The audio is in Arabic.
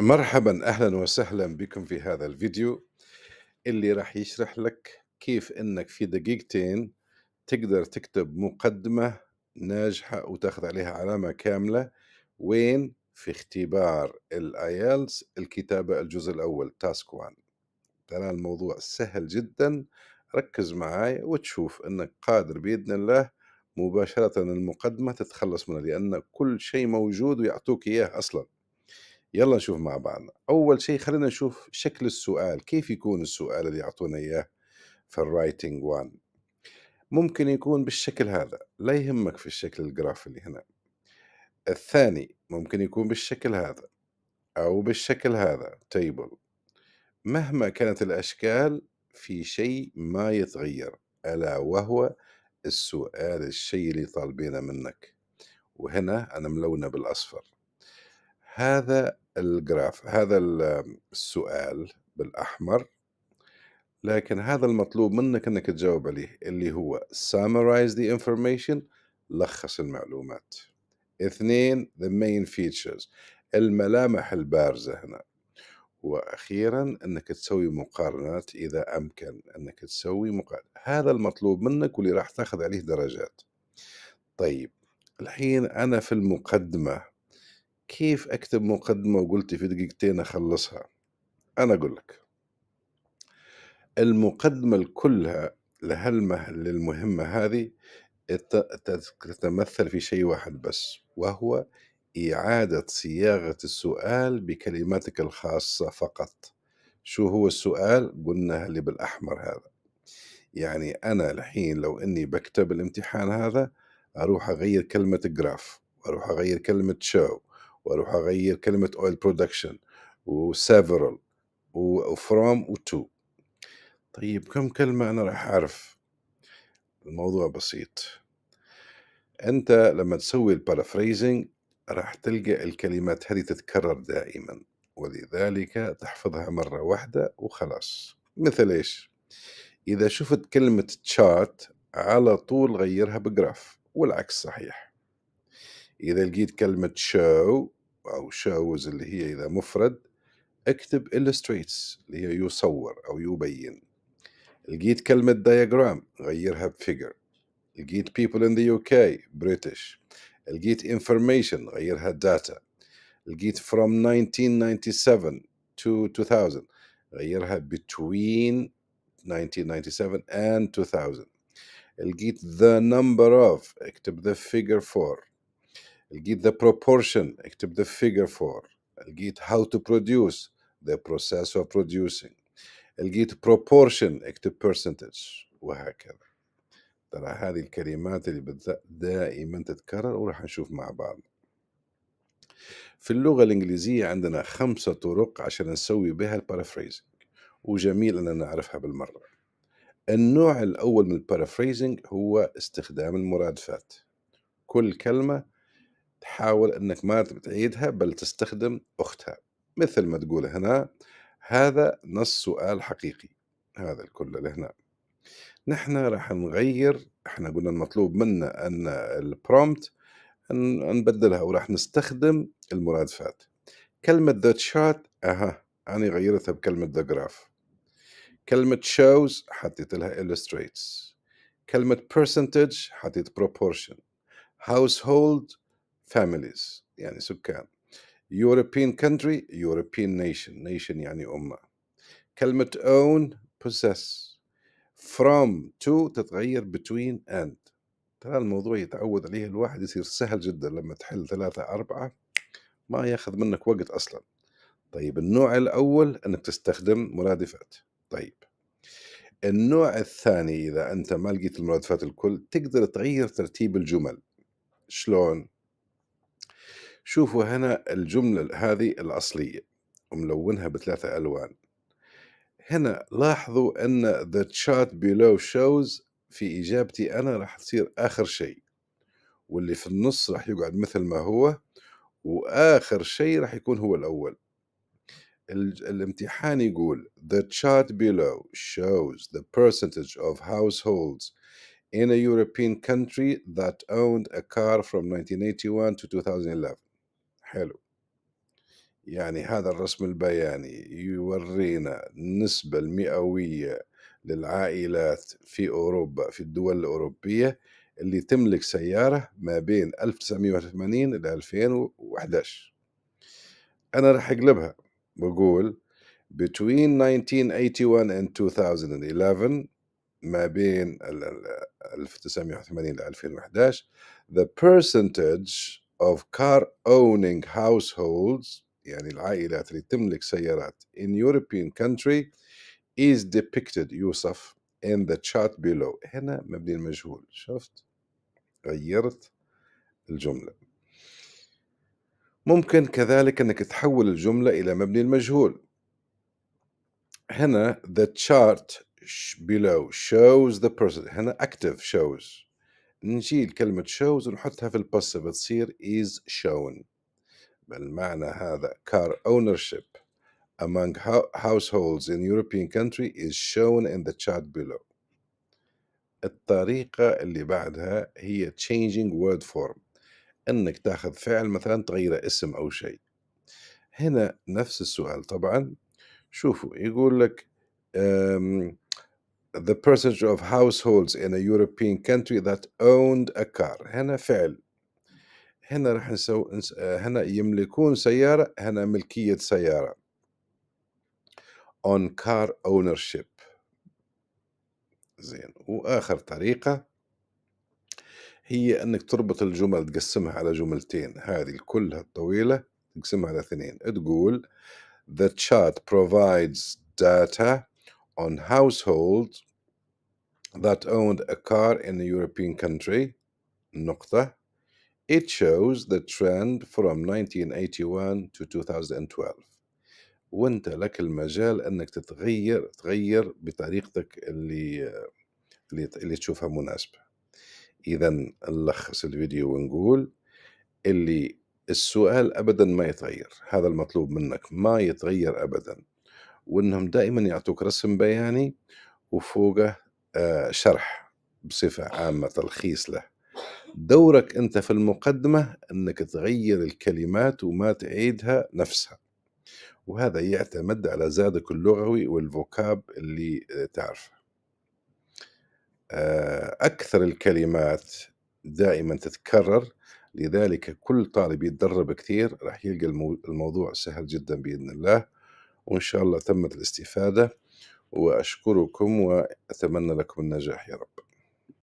مرحبا اهلا وسهلا بكم في هذا الفيديو اللي راح يشرح لك كيف انك في دقيقتين تقدر تكتب مقدمة ناجحة وتاخذ عليها علامة كاملة وين في اختبار الايلتس الكتابة الجزء الاول تاسك 1 ترى الموضوع سهل جدا ركز معاي وتشوف انك قادر باذن الله مباشرة المقدمة تتخلص منها لان كل شيء موجود ويعطوك اياه اصلا يلا نشوف مع بعض أول شيء خلينا نشوف شكل السؤال كيف يكون السؤال اللي يعطونا إياه في الرايتنج 1 ممكن يكون بالشكل هذا لا يهمك في الشكل الجراف اللي هنا الثاني ممكن يكون بالشكل هذا أو بالشكل هذا تيبل مهما كانت الأشكال في شيء ما يتغير ألا وهو السؤال الشيء اللي طالبينه منك وهنا أنا ملونة بالأصفر هذا الجراف هذا السؤال بالأحمر لكن هذا المطلوب منك أنك تجاوب عليه اللي هو summarize the information لخص المعلومات اثنين the main features الملامح البارزة هنا واخيرا انك تسوي مقارنات اذا امكن انك تسوي مقارنة هذا المطلوب منك واللي راح تاخذ عليه درجات طيب الحين انا في المقدمه كيف اكتب مقدمه وقلت في دقيقتين اخلصها انا اقول لك المقدمه كلها لهلمه للمهمه هذه تتمثل في شيء واحد بس وهو إعادة صياغة السؤال بكلماتك الخاصة فقط شو هو السؤال قلنا اللي بالأحمر هذا يعني أنا الحين لو أني بكتب الامتحان هذا أروح أغير كلمة جراف وأروح أغير كلمة شو واروح اغير كلمه oil production وسيفرال وفروم وتو طيب كم كلمه انا راح اعرف الموضوع بسيط انت لما تسوي البارافريزنج راح تلقى الكلمات هذه تتكرر دائما ولذلك تحفظها مرة واحدة وخلاص مثل إيش إذا شفت كلمة تشارت على طول غيرها بجراف والعكس صحيح إذا لقيت كلمة شو أو شوز اللي هي إذا مفرد اكتب illustrates اللي هي يصور أو يبين لقيت كلمة diagram غيرها بفيجر لقيت people in the UK British لقيت information غيرها data لقيت from 1997 to 2000 غيرها between 1997 and 2000 لقيت the number of اكتب the figure for لقيت the proportion اكتب the figure for لقيت how to produce the process of producing لقيت proportion اكتب percentage وهكذا ترى هذه الكلمات اللي دائما تتكرر وراح نشوف مع بعض في اللغة الإنجليزية عندنا خمسة طرق عشان نسوي بها البارافريزنج وجميل أننا نعرفها بالمرة النوع الأول من البارافريزنج هو استخدام المرادفات كل كلمة تحاول أنك ما تعيدها بل تستخدم أختها مثل ما تقول هنا هذا نص سؤال حقيقي هذا الكل اللي هنا نحن راح نغير احنا قلنا المطلوب منا ان البرومت نبدلها وراح نستخدم المرادفات كلمة ذا شات اها انا غيرتها بكلمة ذا جراف كلمة shows حطيت لها illustrates كلمة percentage حطيت proportion household families يعني سكان European country European nation nation يعني أمة كلمة own possess from to تتغير between and ترى الموضوع يتعود عليه الواحد يصير سهل جدا لما تحل ثلاثة أربعة ما ياخذ منك وقت أصلا طيب النوع الأول أنك تستخدم مرادفات طيب النوع الثاني إذا أنت ما لقيت المرادفات الكل تقدر تغير ترتيب الجمل شلون شوفوا هنا الجملة هذه الأصلية وملونها بثلاثة ألوان هنا لاحظوا أن the chart below shows في إجابتي أنا راح تصير آخر شيء واللي في النص راح يقعد مثل ما هو وآخر شيء راح يكون هو الأول الامتحان يقول The chart below shows the percentage of households in a European country that owned a car from 1981 to 2011 حلو يعني هذا الرسم البياني يورينا النسبة المئوية للعائلات في أوروبا في الدول الأوروبية اللي تملك سيارة ما بين 1980 إلى 2011 أنا راح أقلبها بقول between 1981 and 2011 ما بين 1980 إلى 2011 the percentage of car owning households يعني العائلات اللي تملك سيارات in European country is depicted يوصف in the chart below هنا مبني المجهول شفت غيرت الجملة ممكن كذلك أنك تحول الجملة إلى مبني المجهول هنا the chart below shows the person هنا active shows نشيل كلمة shows ونحطها في الباسيف بتصير is shown بالمعنى هذا car ownership among households in European country is shown in the chart below الطريقة اللي بعدها هي changing word form انك تاخذ فعل مثلا تغيره اسم او شيء هنا نفس السؤال طبعا شوفوا يقول لك the percentage of households in a European country that owned a car هنا فعل هنا راح نسوي هنا يملكون سيارة هنا ملكية سيارة on car ownership زين وآخر طريقة هي أنك تربط الجمل تقسمها على جملتين هذه كلها الطويلة تقسمها على اثنين تقول the chart provides data on households that owned a car in a European country نقطة It shows the trend from 1981 to 2012 وانت لك المجال انك تتغير تغير بطريقتك اللي اللي, اللي تشوفها مناسبة اذا نلخص الفيديو ونقول اللي السؤال ابدا ما يتغير هذا المطلوب منك ما يتغير ابدا وانهم دائما يعطوك رسم بياني وفوقه آه، شرح بصفه عامه تلخيص له دورك انت في المقدمه انك تغير الكلمات وما تعيدها نفسها وهذا يعتمد على زادك اللغوي والفوكاب اللي آه، تعرفه آه، اكثر الكلمات دائما تتكرر لذلك كل طالب يتدرب كثير راح يلقى الموضوع سهل جدا باذن الله وإن شاء الله تمت الاستفادة وأشكركم وأتمنى لكم النجاح يا رب